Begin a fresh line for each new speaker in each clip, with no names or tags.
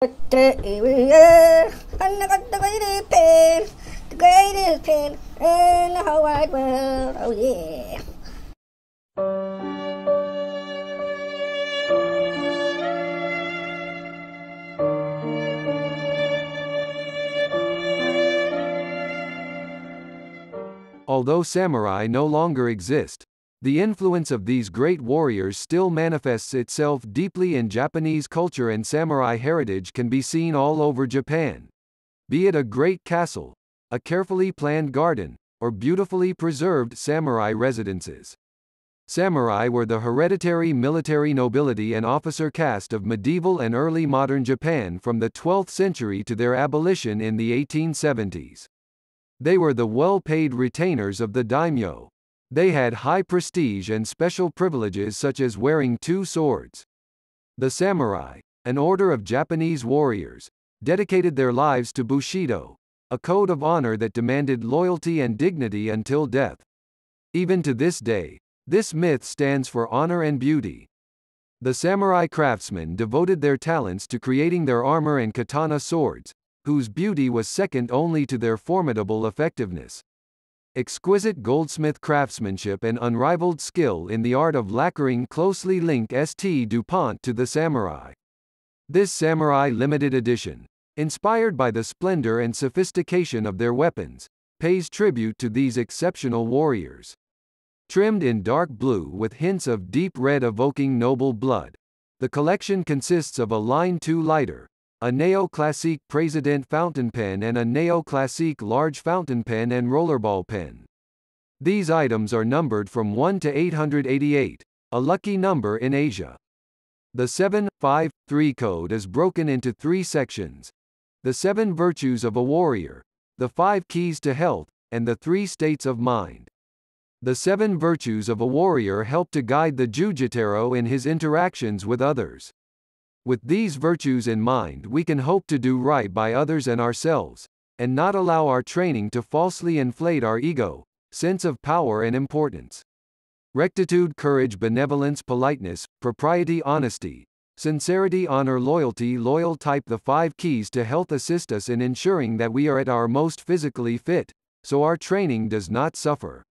the greatest pain, the greatest pain in the whole wide world. Oh yeah. Although samurai no longer exist, the influence of these great warriors still manifests itself deeply in Japanese culture and samurai heritage can be seen all over Japan. Be it a great castle, a carefully planned garden, or beautifully preserved samurai residences. Samurai were the hereditary military nobility and officer caste of medieval and early modern Japan from the 12th century to their abolition in the 1870s. They were the well-paid retainers of the daimyo, they had high prestige and special privileges such as wearing two swords. The samurai, an order of Japanese warriors, dedicated their lives to Bushido, a code of honor that demanded loyalty and dignity until death. Even to this day, this myth stands for honor and beauty. The samurai craftsmen devoted their talents to creating their armor and katana swords, whose beauty was second only to their formidable effectiveness exquisite goldsmith craftsmanship and unrivaled skill in the art of lacquering closely link St. DuPont to the samurai. This samurai limited edition, inspired by the splendor and sophistication of their weapons, pays tribute to these exceptional warriors. Trimmed in dark blue with hints of deep red evoking noble blood, the collection consists of a Line 2 lighter, a neoclassique President fountain pen and a neoclassique large fountain pen and rollerball pen. These items are numbered from 1 to 888, a lucky number in Asia. The 753 code is broken into three sections. The seven virtues of a warrior, the five keys to health, and the three states of mind. The seven virtues of a warrior help to guide the Jujutero in his interactions with others. With these virtues in mind we can hope to do right by others and ourselves, and not allow our training to falsely inflate our ego, sense of power and importance. Rectitude, courage, benevolence, politeness, propriety, honesty, sincerity, honor, loyalty, loyal type the five keys to health assist us in ensuring that we are at our most physically fit, so our training does not suffer.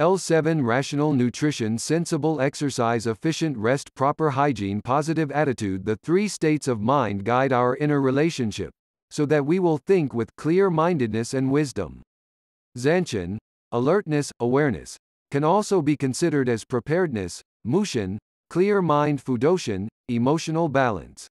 L7 Rational nutrition, sensible exercise, efficient rest, proper hygiene, positive attitude. The three states of mind guide our inner relationship, so that we will think with clear mindedness and wisdom. Zanchen, alertness, awareness, can also be considered as preparedness, mushin, clear mind, fudoshin, emotional balance.